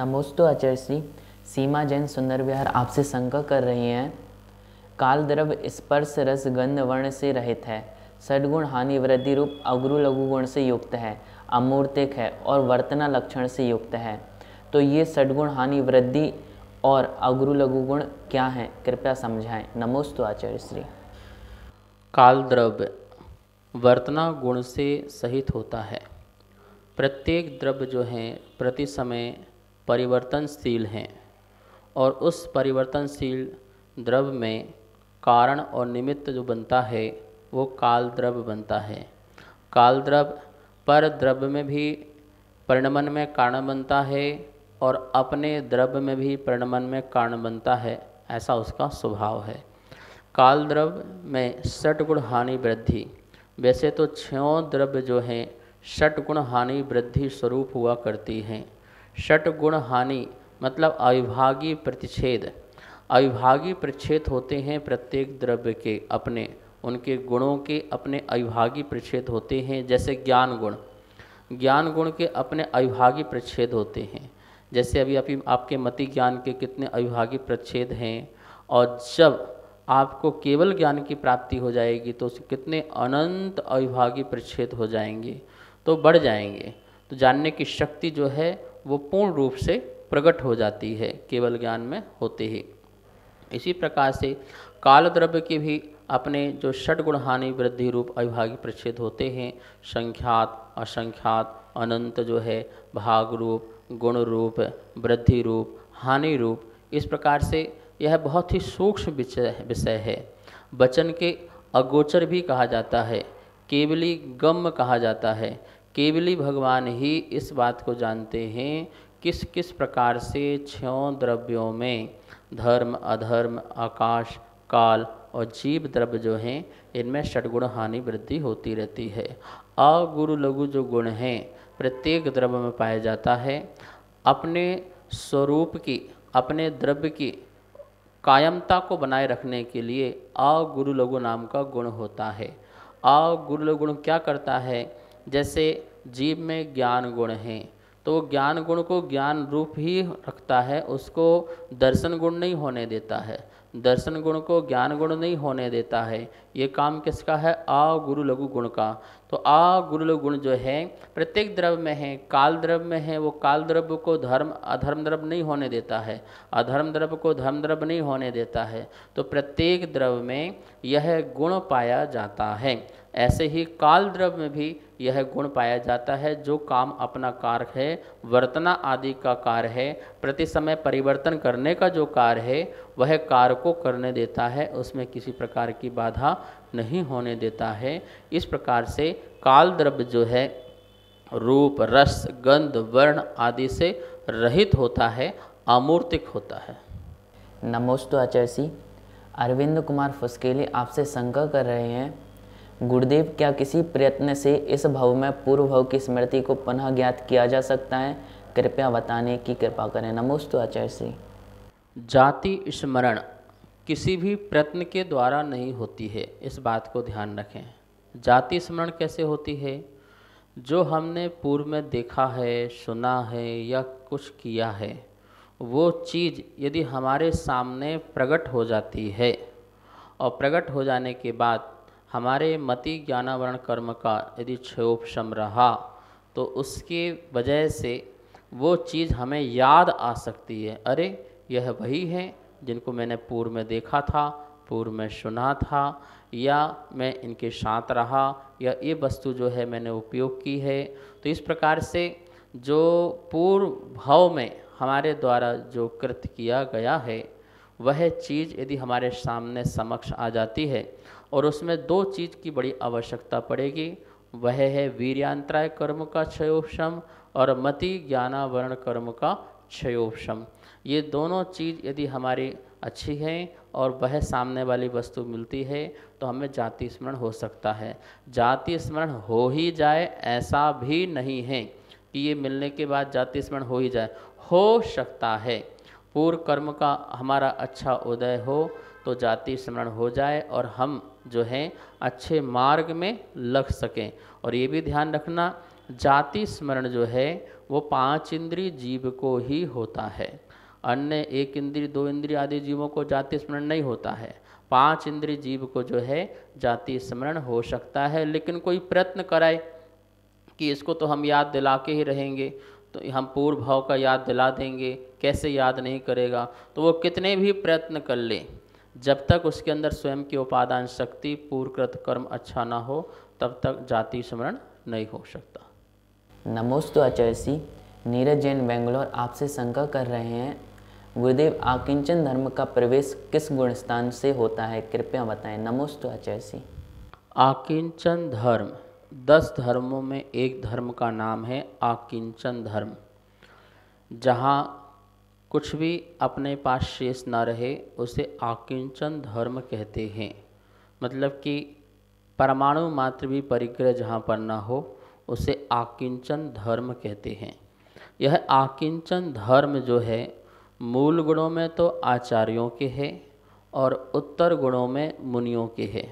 नमोस्तो आचार्य श्री सीमा जैन सुंदर विहार आपसे संक कर रही हैं काल द्रव स्पर्श रस गंध वर्ण से रहित है सदगुण हानि वृद्धि रूप अग्रु लघु गुण से युक्त है अमूर्तिक है और वर्तना लक्षण से युक्त है तो ये सदगुण हानि वृद्धि और अग्रु लघु गुण क्या हैं कृपया समझाएं नमोस्तु आचार्य श्री काल द्रव्य वर्तना गुण से सहित होता है प्रत्येक द्रव्य जो है प्रति समय परिवर्तनशील हैं और उस परिवर्तनशील द्रव्य में कारण और निमित्त जो बनता है वो काल द्रव्य बनता है काल द्रव्य पर द्रव्य में भी परिणमन में कारण बनता है और अपने द्रव्य में भी परिणमन में कारण बनता है ऐसा उसका स्वभाव है काल द्रव्य में षटगुण हानि वृद्धि वैसे तो छो द्रव्य जो हैं षटगुण हानि वृद्धि स्वरूप हुआ करती हैं षटगुण हानि मतलब अविभागी प्रतिच्छेद अविभागी प्रच्छेद होते हैं प्रत्येक द्रव्य के अपने उनके गुणों के अपने अविभागी प्रतिच्छेद होते हैं जैसे ज्ञान गुण ज्ञान गुण के अपने अविभागी प्रच्छेद होते हैं जैसे अभी अभी आपके मति ज्ञान के कितने अविभागी प्रच्छेद हैं और जब आपको केवल ज्ञान की प्राप्ति हो जाएगी तो कितने अनंत अविभागी प्रच्छेद हो जाएंगे तो बढ़ जाएंगे तो जानने की शक्ति जो है वो पूर्ण रूप से प्रकट हो जाती है केवल ज्ञान में होते ही इसी प्रकार से काल द्रव्य के भी अपने जो षडगुण हानि वृद्धि रूप अविभागी प्रच्छेद होते हैं संख्यात असंख्यात अनंत जो है भाग रूप गुण रूप वृद्धि रूप हानि रूप इस प्रकार से यह बहुत ही सूक्ष्म विषय है वचन के अगोचर भी कहा जाता है केवली गम कहा जाता है केवली भगवान ही इस बात को जानते हैं किस किस प्रकार से छों द्रव्यों में धर्म अधर्म आकाश काल और जीव द्रव्य जो हैं इनमें षडगुण हानि वृद्धि होती रहती है अगुरु लघु जो गुण हैं प्रत्येक द्रव्य में पाया जाता है अपने स्वरूप की अपने द्रव्य की कायमता को बनाए रखने के लिए अगुरु लघु नाम का गुण होता है अगुरु लघु गुण क्या करता है जैसे जीव में ज्ञान गुण है तो वो ज्ञान गुण को ज्ञान रूप ही रखता है उसको दर्शन गुण नहीं होने देता है दर्शन गुण को ज्ञान गुण नहीं होने देता है ये काम किसका है आ गुरु लघु गुण का तो आ गुरु लघु गुण जो है प्रत्येक द्रव्य में है काल द्रव्य में है वो काल द्रव्य को धर्म अधर्म द्रव्य नहीं होने देता है अधर्म द्रव्य को धर्म द्रव्य नहीं होने देता है तो प्रत्येक द्रव्य में यह गुण पाया जाता है ऐसे ही काल द्रव्य में भी यह गुण पाया जाता है जो काम अपना कार्य है वर्तना आदि का कार्य है प्रति समय परिवर्तन करने का जो कार्य है वह कार्य को करने देता है उसमें किसी प्रकार की बाधा नहीं होने देता है इस प्रकार से काल द्रव्य जो है रूप रस गंध वर्ण आदि से रहित होता है अमूर्तिक होता है नमोस्तु आचार्य अरविंद कुमार फुसकेली आपसे शंका कर रहे हैं गुरुदेव क्या किसी प्रयत्न से इस भव में पूर्व भव की स्मृति को पुनः ज्ञात किया जा सकता है कृपया बताने की कृपा करें नमोस्तु आचार्य श्री जाति स्मरण किसी भी प्रयत्न के द्वारा नहीं होती है इस बात को ध्यान रखें जाति स्मरण कैसे होती है जो हमने पूर्व में देखा है सुना है या कुछ किया है वो चीज़ यदि हमारे सामने प्रकट हो जाती है और प्रकट हो जाने के बाद हमारे मति ज्ञानावरण कर्म का यदि क्षोभम रहा तो उसके वजह से वो चीज़ हमें याद आ सकती है अरे यह वही है जिनको मैंने पूर्व में देखा था पूर्व में सुना था या मैं इनके साथ रहा या ये वस्तु जो है मैंने उपयोग की है तो इस प्रकार से जो पूर्व भाव में हमारे द्वारा जो कृत किया गया है वह चीज़ यदि हमारे सामने समक्ष आ जाती है और उसमें दो चीज़ की बड़ी आवश्यकता पड़ेगी वह है वीर्यांतराय कर्म का क्षयोपम और मति ज्ञानावरण कर्म का क्षयोपम ये दोनों चीज़ यदि हमारी अच्छी है और वह सामने वाली वस्तु मिलती है तो हमें जाति स्मरण हो सकता है जाति स्मरण हो ही जाए ऐसा भी नहीं है कि ये मिलने के बाद जाति स्मरण हो ही जाए हो सकता है पूर्व कर्म का हमारा अच्छा उदय हो तो जाति स्मरण हो जाए और हम जो हैं अच्छे मार्ग में लग सकें और ये भी ध्यान रखना जाति स्मरण जो है वो पांच इंद्री जीव को ही होता है अन्य एक इंद्रिय दो इंद्री आदि जीवों को जाति स्मरण नहीं होता है पांच इंद्रिय जीव को जो है जाति स्मरण हो सकता है लेकिन कोई प्रयत्न कराए कि इसको तो हम याद दिला के ही रहेंगे तो हम पूर्व भाव का याद दिला देंगे कैसे याद नहीं करेगा तो वो कितने भी प्रयत्न कर ले जब तक उसके अंदर स्वयं की उपादान शक्ति पूर्वकृत कर्म अच्छा ना हो तब तक जाति स्मरण नहीं हो सकता नमोस्तु आचार्य सी नीरज जैन बेंगलोर आपसे शंका कर रहे हैं गुरुदेव आकिंचन धर्म का प्रवेश किस गुणस्थान से होता है कृपया बताएं नमोस्तु आचार्य सी आकिंचन धर्म दस धर्मों में एक धर्म का नाम है आकिंचन धर्म जहाँ कुछ भी अपने पास शेष ना रहे उसे आकिंचन धर्म कहते हैं मतलब कि परमाणु मात्र भी परिग्रह जहाँ पर ना हो उसे आकिंचन धर्म कहते हैं यह आकिंचन धर्म जो है मूल गुणों में तो आचार्यों के है और उत्तर गुणों में मुनियों के है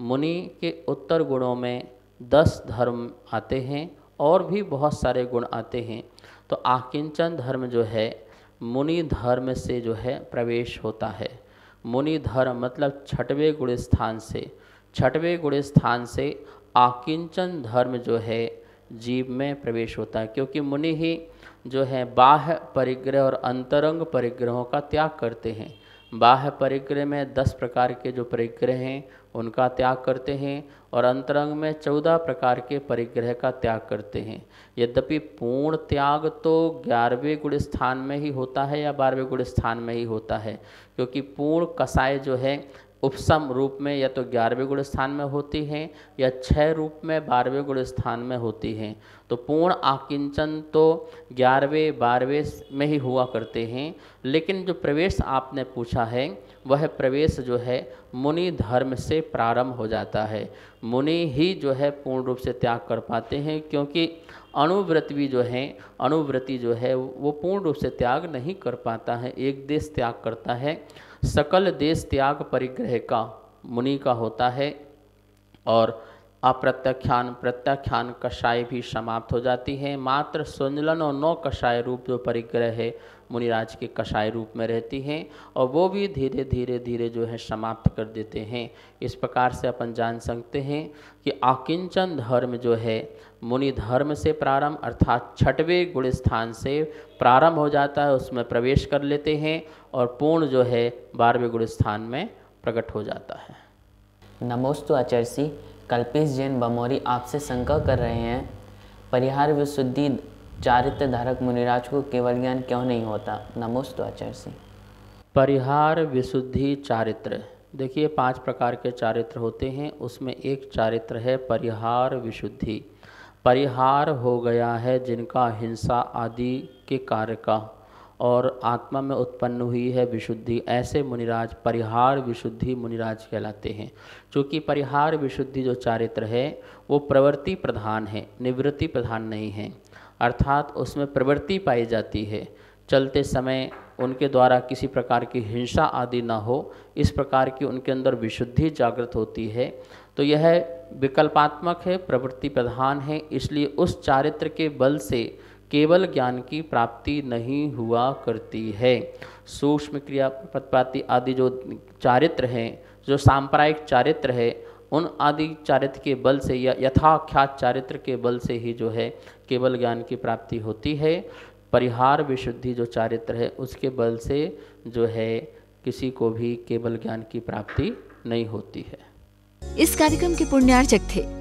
मुनि के उत्तर गुणों में दस धर्म आते हैं और भी बहुत सारे गुण आते हैं तो आकिंचन धर्म जो है मुनि धर्म से जो है प्रवेश होता है मुनि धर्म मतलब छठवें गुण स्थान से छठवें गुण स्थान से आकिंचन धर्म जो है जीव में प्रवेश होता है क्योंकि मुनि ही जो है बाह्य परिग्रह और अंतरंग परिग्रहों का त्याग करते हैं बाह्य परिग्रह में दस प्रकार के जो परिग्रह हैं उनका त्याग करते हैं और अंतरंग में चौदह प्रकार के परिग्रह का त्याग करते हैं यद्यपि पूर्ण त्याग तो ग्यारहवें गुण स्थान में ही होता है या बारहवें गुण स्थान में ही होता है क्योंकि पूर्ण कसाय जो है उपसम रूप में या तो ग्यारहवें गुण स्थान में होती हैं या छः रूप में बारहवें गुण स्थान में होती हैं तो पूर्ण आकिंचन तो ग्यारहवें बारहवें में ही हुआ करते हैं लेकिन जो प्रवेश आपने पूछा है वह प्रवेश जो है मुनि धर्म से प्रारंभ हो जाता है मुनि ही जो है पूर्ण रूप से त्याग कर पाते हैं क्योंकि अणुव्रत भी जो है अणुव्रति जो है वो पूर्ण रूप से त्याग नहीं कर पाता है एक देश त्याग करता है सकल देश त्याग परिग्रह का मुनि का होता है और अप्रत्याख्यान प्रत्याख्यान कषाय भी समाप्त हो जाती है मात्र संजलन और नौ कषाय रूप जो परिग्रह है मुनिराज के कषाय रूप में रहती हैं और वो भी धीरे धीरे धीरे जो है समाप्त कर देते हैं इस प्रकार से अपन जान सकते हैं कि आकिंचन धर्म जो है मुनि धर्म से प्रारंभ अर्थात छठवें गुण स्थान से प्रारंभ हो जाता है उसमें प्रवेश कर लेते हैं और पूर्ण जो है बारहवें गुण स्थान में प्रकट हो जाता है नमोस्तु आचार्य कल्पेश जैन बमोरी आपसे शंका कर रहे हैं परिहार विशुद्धि चारित्र धारक मुनिराज को केवल ज्ञान क्यों नहीं होता नमोस्तु आचार्य सिंह परिहार विशुद्धि चारित्र देखिए पांच प्रकार के चारित्र होते हैं उसमें एक चारित्र है परिहार विशुद्धि परिहार हो गया है जिनका हिंसा आदि के कार्य का और आत्मा में उत्पन्न हुई है विशुद्धि ऐसे मुनिराज परिहार विशुद्धि मुनिराज कहलाते हैं क्योंकि परिहार विशुद्धि जो चारित्र है वो प्रवृत्ति प्रधान है निवृत्ति प्रधान नहीं है अर्थात उसमें प्रवृत्ति पाई जाती है चलते समय उनके द्वारा किसी प्रकार की हिंसा आदि ना हो इस प्रकार की उनके अंदर विशुद्धि जागृत होती है तो यह विकल्पात्मक है प्रवृत्ति प्रधान है इसलिए उस चारित्र के बल से केवल ज्ञान की प्राप्ति नहीं हुआ करती है सूक्ष्म क्रिया प्रतिपाति आदि जो चारित्र हैं जो सांप्रायिक चारित्र है उन आदि चारित्र के बल से या यथाख्यात चारित्र के बल से ही जो है केवल ज्ञान की प्राप्ति होती है परिहार विशुद्धि जो चारित्र है उसके बल से जो है किसी को भी केवल ज्ञान की प्राप्ति नहीं होती है इस कार्यक्रम के पुण्यार्चक थे